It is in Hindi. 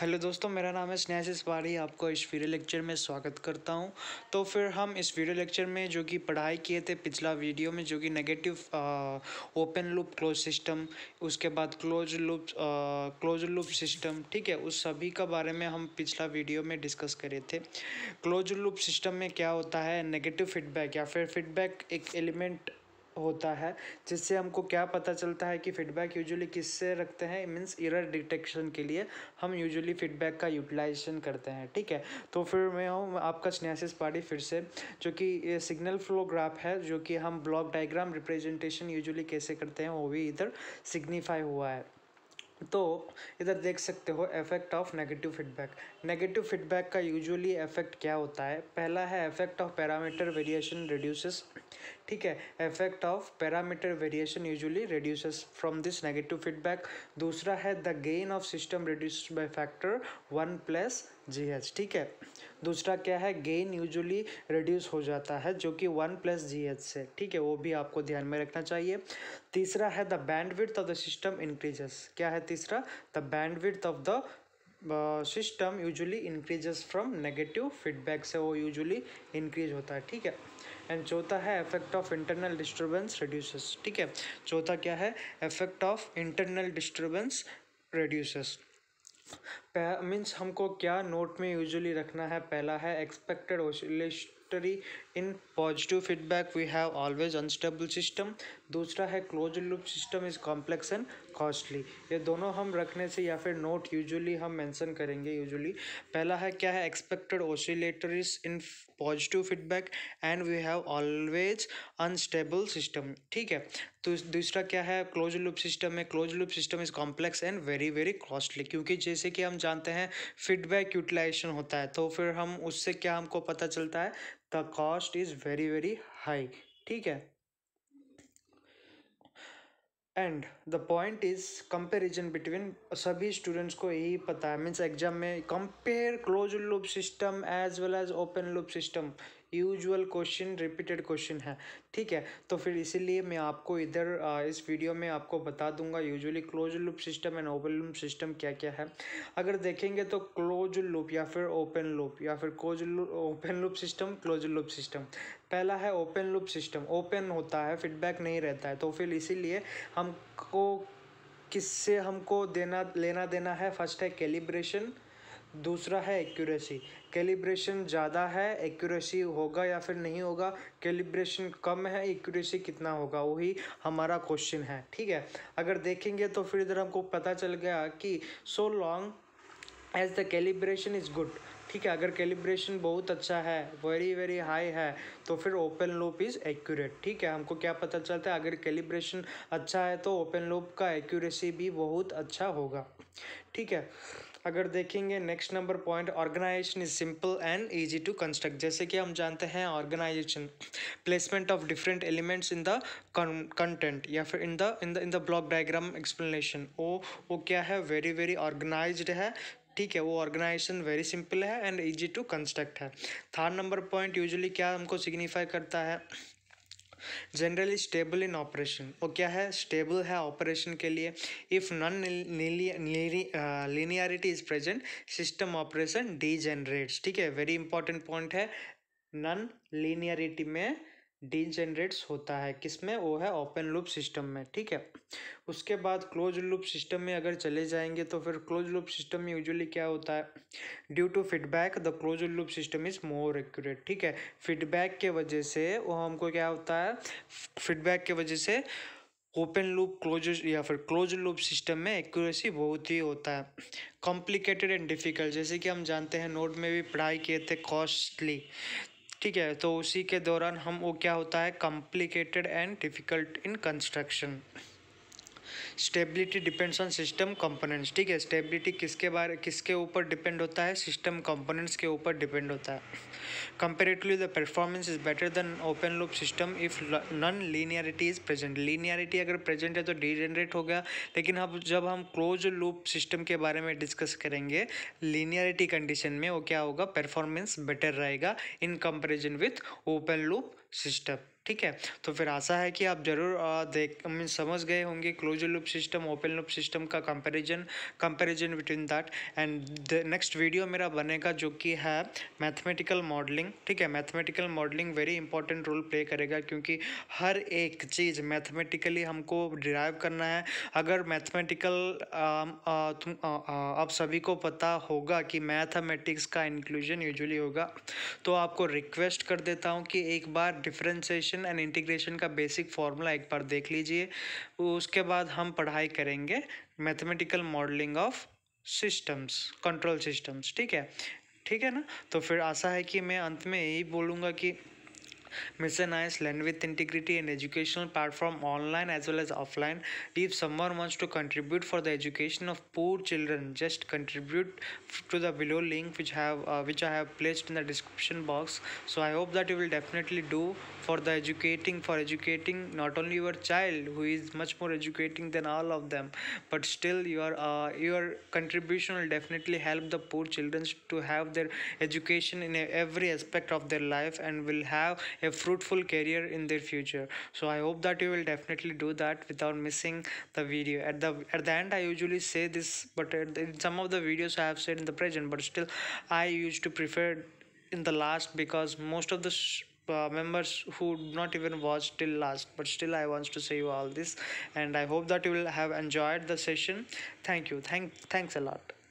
हेलो दोस्तों मेरा नाम है स्नेह सिसवारी आपको इस वीडियो लेक्चर में स्वागत करता हूं तो फिर हम इस वीडियो लेक्चर में जो कि पढ़ाई किए थे पिछला वीडियो में जो कि negative open loop close system उसके बाद close loop close loop system ठीक है उस सभी का बारे में हम पिछला वीडियो में डिस्कस करे थे क्लोज लूप सिस्टम में क्या होता है नेगेटिव फीडबैक या फिर फीडबैक एक एलिमेंट होता है जिससे हमको क्या पता चलता है कि फ़ीडबैक यूजुअली किससे रखते हैं मीन्स इरर डिटेक्शन के लिए हम यूजुअली फ़ीडबैक का यूटिलाइजेशन करते हैं ठीक है तो फिर मैं हूँ आपका स्नेसिस पार्टी फिर से जो कि सिग्नल फ्लो ग्राफ है जो कि हम ब्लॉक डाइग्राम रिप्रेजेंटेशन यूजुअली कैसे करते हैं वो भी इधर सिग्निफाई हुआ है तो इधर देख सकते हो effect of negative feedback negative feedback का यूजुअली इफेक्ट क्या होता है पहला है effect of parameter variation reduces ठीक है effect of parameter variation usually reduces from this negative feedback दूसरा है the gain of system reduce by factor one plus G H ठीक है दूसरा क्या है गेन यूजुअली रिड्यूस हो जाता है जो कि वन प्लस जी एच से ठीक है वो भी आपको ध्यान में रखना चाहिए तीसरा है the bandwidth of the system increases क्या है तीसरा the bandwidth of the system usually increases from negative feedback से वो यूजुअली इंक्रीज होता है ठीक है एंड चौथा है effect of internal disturbance reduces ठीक है चौथा क्या है effect of internal disturbance reduces means हमको क्या नोट में यूजुअली रखना है पहला है expected oscillatory in positive feedback we have always unstable system दूसरा है close loop system is complex and costly ये दोनों हम रखने से या फिर नोट यूजुअली हम मेंशन करेंगे यूजुअली पहला है क्या है expected is in positive feedback and we have always unstable system ठीक है तो दूसरा क्या है क्लोज लूप सिस्टम में close loop system is complex and very very costly क्योंकि जैसे कि हम जानते हैं फीडबैक यूटिलाइजेशन होता है तो फिर हम उससे क्या हमको पता चलता है the cost is very very high ठीक है and the point is comparison between सभी स्टूडेंट्स को यही पता है मीन्स एग्जाम में compare close loop system as well as open loop system usual question repeated question है ठीक है तो फिर इसीलिए मैं आपको इधर इस वीडियो में आपको बता दूंगा usually close loop system and open loop system क्या क्या है अगर देखेंगे तो क्लोज लूप या फिर ओपन लूप या फिर close open loop system close loop system पहला है ओपन लूप सिस्टम ओपन होता है फीडबैक नहीं रहता है तो फिर इसीलिए हमको किससे हमको देना लेना देना है फर्स्ट है कैलिब्रेशन दूसरा है एक्यूरेसी कैलिब्रेशन ज़्यादा है एक्यूरेसी होगा या फिर नहीं होगा कैलिब्रेशन कम है एक्यूरेसी कितना होगा वही हमारा क्वेश्चन है ठीक है अगर देखेंगे तो फिर इधर हमको पता चल गया कि so long as the calibration is good ठीक है अगर कैलिब्रेशन बहुत अच्छा है वेरी वेरी हाई है तो फिर ओपन लूप इज़ एक्यूरेट ठीक है हमको क्या पता चलता है अगर कैलिब्रेशन अच्छा है तो ओपन लूप का एक्यूरेसी भी बहुत अच्छा होगा ठीक है अगर देखेंगे next number point organization is simple and easy to construct जैसे कि हम जानते हैं organization placement of different elements in the content या फिर in the in the in the block diagram explanation वो वो क्या है वेरी वेरी ऑर्गेनाइज है ठीक है वो ऑर्गेनाइजेशन वेरी सिंपल है एंड इजी टू कंस्ट्रक्ट है थर्ड नंबर पॉइंट यूजुअली क्या हमको सिग्निफाई करता है जनरली स्टेबल इन ऑपरेशन वो क्या है स्टेबल है ऑपरेशन के लिए if non linearity is present system operation D ठीक है वेरी इंपॉर्टेंट पॉइंट है नॉन लीनियरिटी में डीजेनरेट्स होता है किसमें वो है ओपन लूप सिस्टम में ठीक है उसके बाद क्लोज लूप सिस्टम में अगर चले जाएंगे तो फिर क्लोज लूप सिस्टम में यूजुअली क्या होता है due to feedback the close loop system is more accurate ठीक है फीडबैक के वजह से वो हमको क्या होता है फीडबैक के वजह से ओपन लूप क्लोज या फिर क्लोज लूप सिस्टम में एक्यूरेसी बहुत ही होता है कॉम्प्लिकेटेड एंड डिफ़िकल्ट जैसे कि हम जानते हैं नोट में भी पढ़ाई किए थे कॉस्टली ठीक है तो उसी के दौरान हम वो क्या होता है complicated and difficult in construction stability depends on system components ठीक है स्टेबिलिटी किसके बारे किसके ऊपर डिपेंड होता है सिस्टम कंपोनेंट्स के ऊपर डिपेंड होता है comparatively the performance is better than open loop system if non linearity is present linearity अगर प्रेजेंट है तो डिजेनरेट हो गया लेकिन अब जब हम क्लोज लूप सिस्टम के बारे में डिस्कस करेंगे लीनियरिटी कंडीशन में वो क्या होगा परफॉर्मेंस बेटर रहेगा in comparison with open loop system ठीक है तो फिर आशा है कि आप जरूर देख मीन समझ गए होंगे closer loop system open loop system का comparison comparison between that and next video मेरा बनेगा जो कि है मैथमेटिकल मॉडलिंग ठीक है mathematical modelling very important role play करेगा क्योंकि हर एक चीज़ मैथमेटिकली हमको डिराइव करना है अगर मैथमेटिकल तुम आप सभी को पता होगा कि मैथमेटिक्स का इंक्लूजन यूजली होगा तो आपको रिक्वेस्ट कर देता हूँ कि एक बार डिफ्रेंसेशन एंड इंटीग्रेशन का बेसिक फॉर्मूला एक बार देख लीजिए उसके बाद हम पढ़ाई करेंगे mathematical modelling of systems control systems ठीक है ठीक है ना तो फिर आशा है कि मैं अंत में यही बोलूँगा कि Mission Nice Land with Integrity and educational platform online as well as offline. If someone wants to contribute for the education of poor children, just contribute to the below link which have uh, which I have placed in the description box. So I hope that you will definitely do for the educating for educating not only your child who is much more educating than all of them, but still your uh, your contribution will definitely help the poor children to have their education in every aspect of their life and will have a fruitful career in their future so i hope that you will definitely do that without missing the video at the at the end i usually say this but in some of the videos i have said in the present but still i used to prefer in the last because most of the uh, members who not even watch till last but still i want to say you all this and i hope that you will have enjoyed the session thank you thank thanks a lot